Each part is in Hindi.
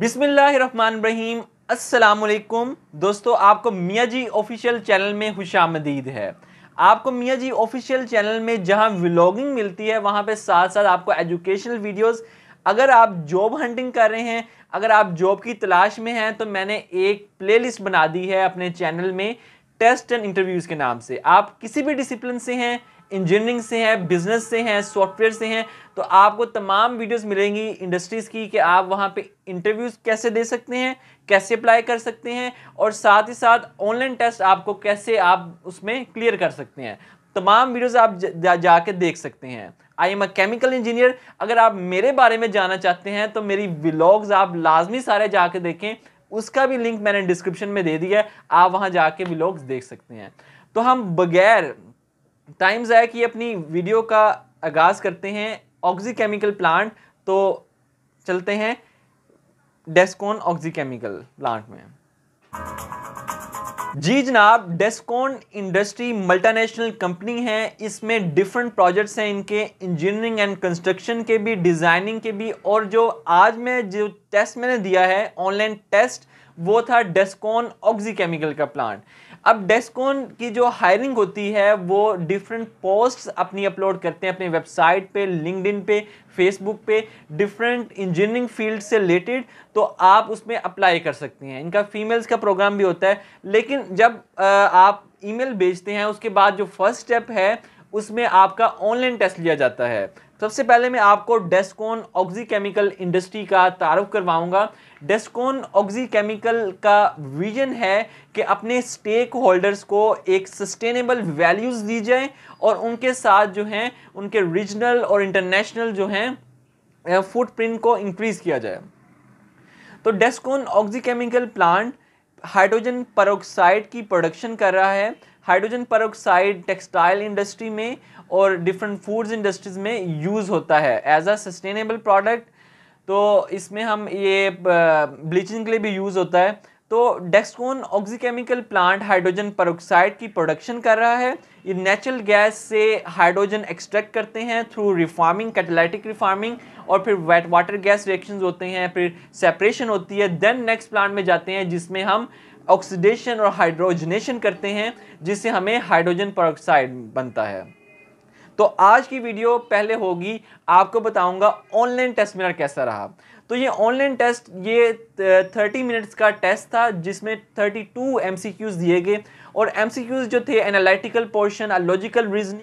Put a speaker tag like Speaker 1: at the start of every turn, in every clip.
Speaker 1: बिसमीम असलकुम दोस्तों आपको मियाँ जी ऑफिशियल चैनल में खुश आमदीद है आपको मियाँ जी ऑफिशियल चैनल में जहाँ व्लॉगिंग मिलती है वहाँ पे साथ साथ आपको एजुकेशनल वीडियोस अगर आप जॉब हंटिंग कर रहे हैं अगर आप जॉब की तलाश में हैं तो मैंने एक प्लेलिस्ट बना दी है अपने चैनल में टेस्ट एंड इंटरव्यूज़ के नाम से आप किसी भी डिसिप्लिन से हैं इंजीनियरिंग से हैं बिजनेस से हैं सॉफ्टवेयर से हैं तो आपको तमाम वीडियोस मिलेंगी इंडस्ट्रीज़ की कि आप वहाँ पे इंटरव्यूज़ कैसे दे सकते हैं कैसे अप्लाई कर सकते हैं और साथ ही साथ ऑनलाइन टेस्ट आपको कैसे आप उसमें क्लियर कर सकते हैं तमाम वीडियोस आप जाके जा, जा देख सकते हैं I am a chemical engineer अगर आप मेरे बारे में जानना चाहते हैं तो मेरी ब्लॉग्स आप लाजमी सारे जाके देखें उसका भी लिंक मैंने डिस्क्रिप्शन में दे दिया है आप वहाँ जाके ब्लॉग्स देख सकते हैं तो हम बगैर टाइम्स जाए कि अपनी वीडियो का आगाज़ करते हैं ऑक्जी केमिकल प्लांट तो चलते हैं डेस्कोन ऑक्जी केमिकल प्लांट में जी जनाब डेस्कोन इंडस्ट्री मल्टानेशनल कंपनी है इसमें डिफरेंट प्रोजेक्ट्स हैं इनके इंजीनियरिंग एंड कंस्ट्रक्शन के भी डिज़ाइनिंग के भी और जो आज मैं जो टेस्ट मैंने दिया है ऑनलाइन टेस्ट वो था डेस्कोन ऑक्जी केमिकल का प्लांट अब डेस्कोन की जो हायरिंग होती है वो डिफरेंट पोस्ट अपनी अपलोड करते हैं अपनी वेबसाइट पे लिंकड पे फेसबुक पे डिफरेंट इंजीनियरिंग फील्ड से रिलेटेड तो आप उसमें अप्लाई कर सकते हैं इनका फीमेल्स का प्रोग्राम भी होता है लेकिन जब आप ईमेल भेजते हैं उसके बाद जो फर्स्ट स्टेप है उसमें आपका ऑनलाइन टेस्ट लिया जाता है सबसे पहले मैं आपको डेस्कोन ऑक्जी केमिकल इंडस्ट्री का तारफ करवाऊंगा डेस्कोन ऑक्जी केमिकल का विजन है कि अपने स्टेक होल्डर्स को एक सस्टेनेबल वैल्यूज़ दी जाए और उनके साथ जो हैं उनके रीजनल और इंटरनेशनल जो हैं फुटप्रिंट को इंक्रीज़ किया जाए तो Descon Oxy Chemical plant hydrogen peroxide की प्रोडक्शन कर रहा है हाइड्रोजन परोक्साइड टेक्सटाइल इंडस्ट्री में और डिफरेंट फूड्स इंडस्ट्रीज में यूज़ होता है एज अ सस्टेनेबल प्रोडक्ट तो इसमें हम ये ब्लीचिंग के लिए भी यूज़ होता है तो Descon Oxychemical plant hydrogen peroxide की प्रोडक्शन कर रहा है ये नेचुरल गैस से हाइड्रोजन एक्सट्रैक्ट करते हैं थ्रू रिफार्मिंग कैटेलाइटिक रिफार्मिंग और फिर वेट वाटर गैस रिएक्शन होते हैं फिर सेपरेशन होती है देन नेक्स्ट प्लांट में जाते हैं जिसमें हम ऑक्सीडेशन और हाइड्रोजनेशन करते हैं जिससे हमें हाइड्रोजन पर बनता है तो आज की वीडियो पहले होगी आपको बताऊंगा ऑनलाइन टेस्ट मेरा कैसा रहा तो ये ऑनलाइन टेस्ट ये 30 मिनट्स का टेस्ट था जिसमें 32 एमसीक्यूज दिए गए और एमसीक्यूज जो थे एनालिटिकल पोर्शन लॉजिकल रीजनिंग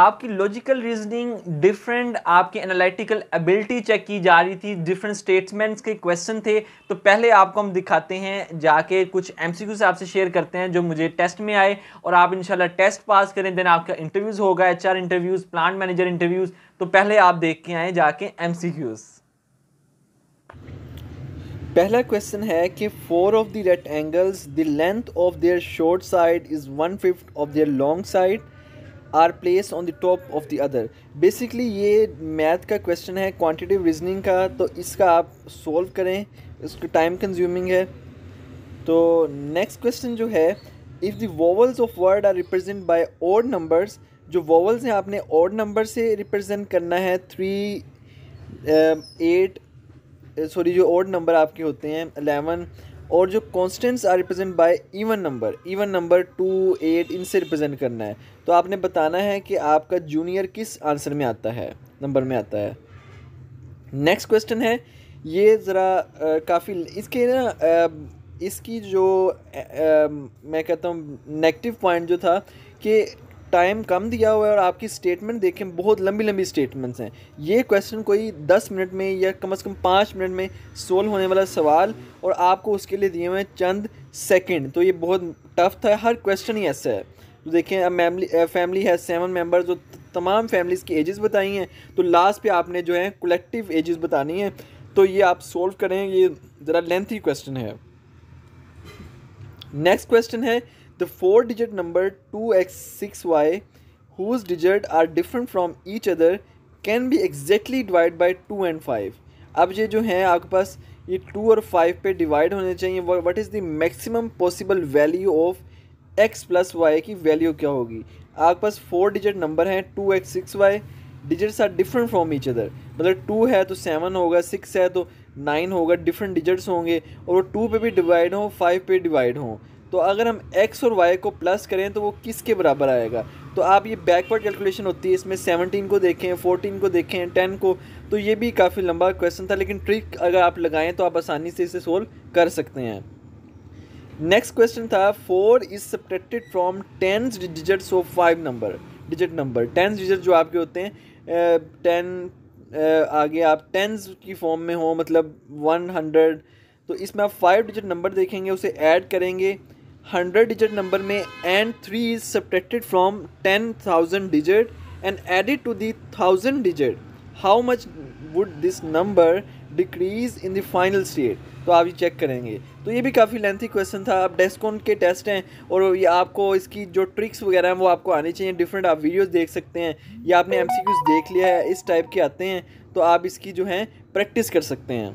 Speaker 1: आपकी लॉजिकल रीजनिंग डिफरेंट आपकी एनालिटिकल एबिलिटी चेक की जा रही थी डिफरेंट स्टेटमेंट्स के क्वेश्चन थे तो पहले आपको हम दिखाते हैं जाके कुछ एम सी क्यूज आपसे शेयर करते हैं जो मुझे टेस्ट में आए और आप इंशाल्लाह टेस्ट पास करें देन आपका इंटरव्यूज़ होगा H R interviews plant manager interviews तो पहले आप देख के आए जाके एम सी क्यूज़
Speaker 2: पहला क्वेश्चन है कि four of the
Speaker 1: rectangles the length
Speaker 2: of their short side is one fifth of their long side are placed on the top of the other basically ये मैथ का क्वेश्चन है क्वान्टिटिव रीजनिंग का तो इसका आप सोल्व करें इसको टाइम कंज्यूमिंग है तो नेक्स्ट क्वेश्चन जो है if the vowels of word are represented by odd numbers जो वोवल्स हैं आपने ओड नंबर से रिप्रेजेंट करना है थ्री एट सॉरी जो ओड नंबर आपके होते हैं अलेवन और जो consonants are represented by even number even number two eight इनसे रिप्रेजेंट करना है तो आपने बताना है कि आपका जूनियर किस आंसर में आता है नंबर में आता है नेक्स्ट क्वेश्चन है ये ज़रा काफ़ी इसके ना आ, इसकी जो आ, आ, मैं कहता हूँ नेगेटिव पॉइंट जो था कि टाइम कम दिया हुआ है और आपकी स्टेटमेंट देखें बहुत लंबी लंबी स्टेटमेंट्स हैं ये क्वेश्चन कोई दस मिनट में या कम से कम पाँच मिनट में सोल्व होने वाला सवाल और आपको उसके लिए दिए हुए हैं चंद सेकंड तो ये बहुत टफ था हर क्वेश्चन ही ऐसा है तो देखें अब फैमिली है सेवन मेंबर जो तमाम फैमिलीज़ की एजेस बताई हैं तो लास्ट पर आपने जो है कलेक्टिव एजेस बतानी है तो ये आप सोल्व करें ये ज़रा लेंथी क्वेश्चन है नेक्स्ट क्वेश्चन है The four digit number 2x6y, whose digits are different from each other, can be exactly divided by 2 and 5. अब ये जो हैं आपके पास ये टू और फाइव पे डिवाइड होने चाहिए what is the maximum possible value of x plus y की वैल्यू क्या होगी आपके पास फोर डिजिट नंबर हैं two x six y digits are different from each other मतलब टू है तो सेवन होगा सिक्स है तो नाइन होगा डिफरेंट डिजिट्स होंगे और वो टू पे भी डिवाइड हों फाइव पे डिवाइड हों तो अगर हम एक्स और वाई को प्लस करें तो वो किसके बराबर आएगा तो आप ये बैकवर्ड कैलकुलेशन होती है इसमें सेवनटीन को देखें फोर्टीन को देखें टेन को तो ये भी काफ़ी लंबा क्वेश्चन था लेकिन ट्रिक अगर आप लगाएं तो आप आसानी से इसे सोल्व कर सकते हैं नेक्स्ट क्वेश्चन था four is subtracted from tens digits of five number digit number tens digit जो आपके होते हैं टेन आगे आप टेंस की फॉर्म में हो मतलब वन हंड्रेड तो इसमें आप फाइव डिजिट नंबर देखेंगे उसे ऐड करेंगे हंड्रेड डिजिट नंबर में and three is subtracted from ten thousand digit and added to the thousand digit how much would this number decrease in the final state तो आप ये चेक करेंगे तो ये भी काफ़ी लेंथी क्वेश्चन था अब डेस्कोन के टेस्ट हैं और ये आपको इसकी जो ट्रिक्स वगैरह हैं वो आपको आनी चाहिए डिफरेंट आप वीडियोस देख सकते हैं या आपने एम देख लिया है इस टाइप के आते हैं तो आप इसकी जो है प्रैक्टिस कर सकते हैं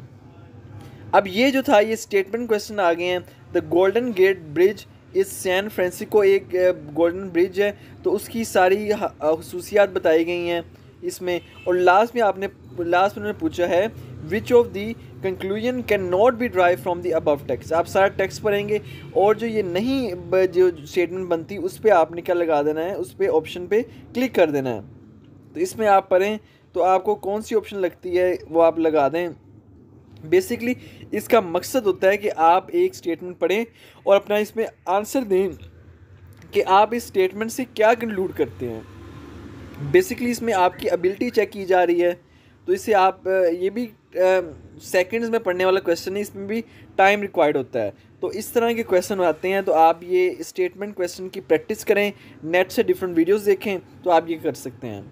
Speaker 2: अब ये जो था ये स्टेटमेंट क्वेश्चन आ गए हैं the Golden Gate Bridge is San Francisco एक गोल्डन ब्रिज है तो उसकी सारी खसूसियात बताई गई हैं इसमें और लास्ट में आपने लास्ट में उन्होंने पूछा है which of the conclusion can not be drive from the above text आप सारा टेक्स्ट पढ़ेंगे और जो ये नहीं जो स्टेटमेंट बनती उस पर आपने क्या लगा देना है उस पर ऑप्शन पे क्लिक कर देना है तो इसमें आप पढ़ें तो आपको कौन सी ऑप्शन लगती है वो आप लगा दें बेसिकली इसका मकसद होता है कि आप एक स्टेटमेंट पढ़ें और अपना इसमें आंसर दें कि आप इस स्टेटमेंट से क्या कंक्लूड करते हैं बेसिकली इसमें आपकी एबिलिटी चेक की जा रही है तो इससे आप ये भी सेकंड्स में पढ़ने वाला क्वेश्चन है इसमें भी टाइम रिक्वायर्ड होता है तो इस तरह के क्वेश्चन आते हैं तो आप ये स्टेटमेंट क्वेश्चन की प्रैक्टिस करें नेट से डिफरेंट वीडियोस देखें तो आप ये कर सकते हैं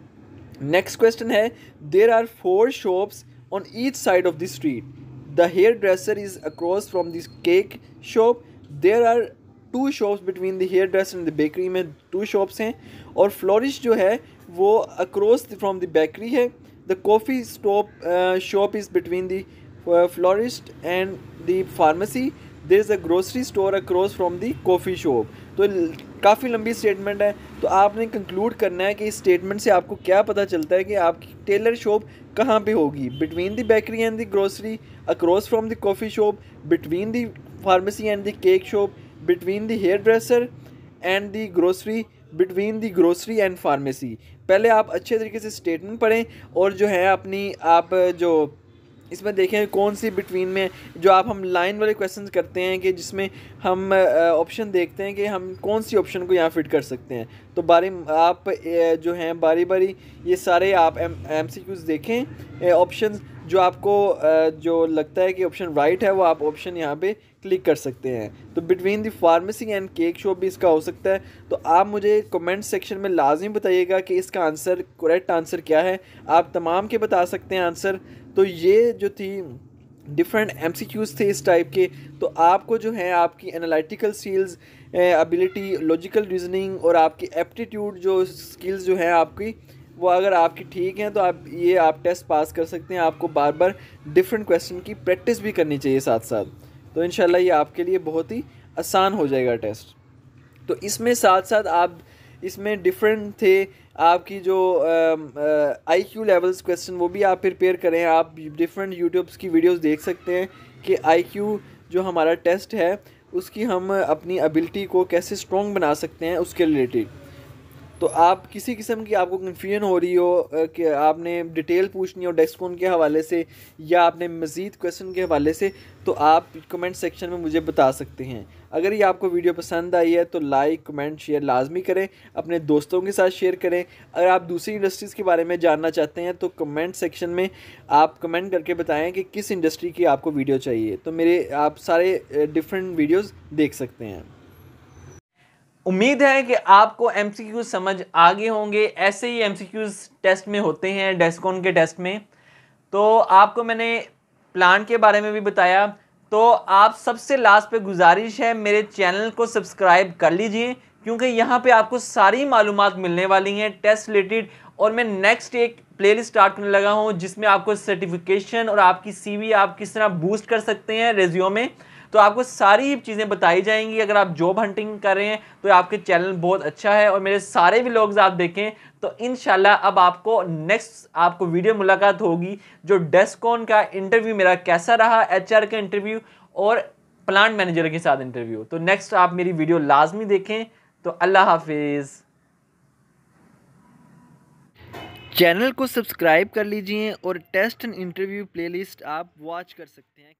Speaker 2: नेक्स्ट क्वेश्चन है there are four shops on each side of the street the hairdresser is across from this cake shop there are two shops between the hairdresser and the bakery mein two shops hain aur florist jo hai across from the bakery the coffee uh, shop is between the uh, florist and the pharmacy there is a grocery store across from the coffee shop तो काफ़ी लंबी स्टेटमेंट है तो आपने कंक्लूड करना है कि इस स्टेटमेंट से आपको क्या पता चलता है कि आपकी टेलर शॉप कहाँ पे होगी between the bakery and the grocery across from the coffee shop between the pharmacy and the cake shop between the hairdresser and the grocery between the grocery and pharmacy पहले आप अच्छे तरीके से स्टेटमेंट पढ़ें और जो है अपनी आप जो इसमें देखें कौन सी बिटवीन में जो आप हम लाइन वाले क्वेश्चन करते हैं कि जिसमें हम ऑप्शन देखते हैं कि हम कौन सी ऑप्शन को यहाँ फिट कर सकते हैं तो बारी आप जो हैं बारी बारी ये सारे आप एम एम सी क्यूज़ देखें ऑप्शन जो आपको जो लगता है कि ऑप्शन राइट है वो आप ऑप्शन यहाँ पे क्लिक कर सकते हैं तो between the pharmacy and cake shop भी इसका हो सकता है तो आप मुझे कमेंट सेक्शन में लाजमी बताइएगा कि इसका आंसर करेक्ट आंसर क्या है आप तमाम के बता सकते हैं आंसर तो ये जो थी डिफरेंट एम थे इस टाइप के तो आपको जो है आपकी analytical skills ability logical reasoning और आपकी एप्टीट्यूड जो स्किल्स जो है आपकी वो अगर आपकी ठीक हैं तो आप ये आप टेस्ट पास कर सकते हैं आपको बार बार डिफरेंट क्वेश्चन की प्रैक्टिस भी करनी चाहिए साथ साथ तो इन ये आपके लिए बहुत ही आसान हो जाएगा टेस्ट तो इसमें साथ साथ आप इसमें डिफरेंट थे आपकी जो आई क्यू लेवल्स क्वेश्चन वो भी आप प्रिपेयर करें आप डिफरेंट यूट्यूब्स की वीडियोस देख सकते हैं कि आई क्यू जो हमारा टेस्ट है उसकी हम अपनी एबिलिटी को कैसे स्ट्रॉन्ग बना सकते हैं उसके रिलेटेड तो आप किसी किस्म की आपको कन्फ्यूजन हो रही हो कि आपने डिटेल पूछनी हो डेस्कोन के हवाले से या आपने मज़ीद क्वेश्चन के हवाले से तो आप कमेंट सेक्शन में मुझे बता सकते हैं अगर ये आपको वीडियो पसंद आई है तो लाइक कमेंट शेयर लाजमी करें अपने दोस्तों के साथ शेयर करें अगर आप दूसरी इंडस्ट्रीज़ के बारे में जानना चाहते हैं तो कमेंट सेक्शन में आप कमेंट करके बताएं कि किस इंडस्ट्री की आपको वीडियो चाहिए तो मेरे आप सारे डिफरेंट वीडियोज़ देख सकते हैं
Speaker 1: उम्मीद है कि आपको एम समझ आगे होंगे ऐसे ही एम टेस्ट में होते हैं डेस्कोन के टेस्ट में तो आपको मैंने प्लान के बारे में भी बताया तो आप सबसे लास्ट पे गुजारिश है मेरे चैनल को सब्सक्राइब कर लीजिए क्योंकि यहाँ पे आपको सारी मालूम मिलने वाली हैं टेस्ट रिलेटेड और मैं नेक्स्ट एक प्लेलिस्ट स्टार्ट करने लगा हूँ जिसमें आपको सर्टिफिकेशन और आपकी सी आप किस तरह बूस्ट कर सकते हैं रेजियो में तो आपको सारी चीज़ें बताई जाएंगी अगर आप जॉब हंटिंग कर रहे हैं तो आपके चैनल बहुत अच्छा है और मेरे सारे व्लॉग्स आप देखें तो इन अब आपको नेक्स्ट आपको वीडियो मुलाकात होगी जो डेस्कॉन का इंटरव्यू मेरा कैसा रहा एच का इंटरव्यू और प्लांट मैनेजर के साथ इंटरव्यू तो नेक्स्ट आप मेरी वीडियो लाजमी देखें तो अल्लाह हाफिज़
Speaker 2: चैनल को सब्सक्राइब कर लीजिए और टेस्ट एंड इंटरव्यू प्लेलिस्ट आप वॉच कर सकते हैं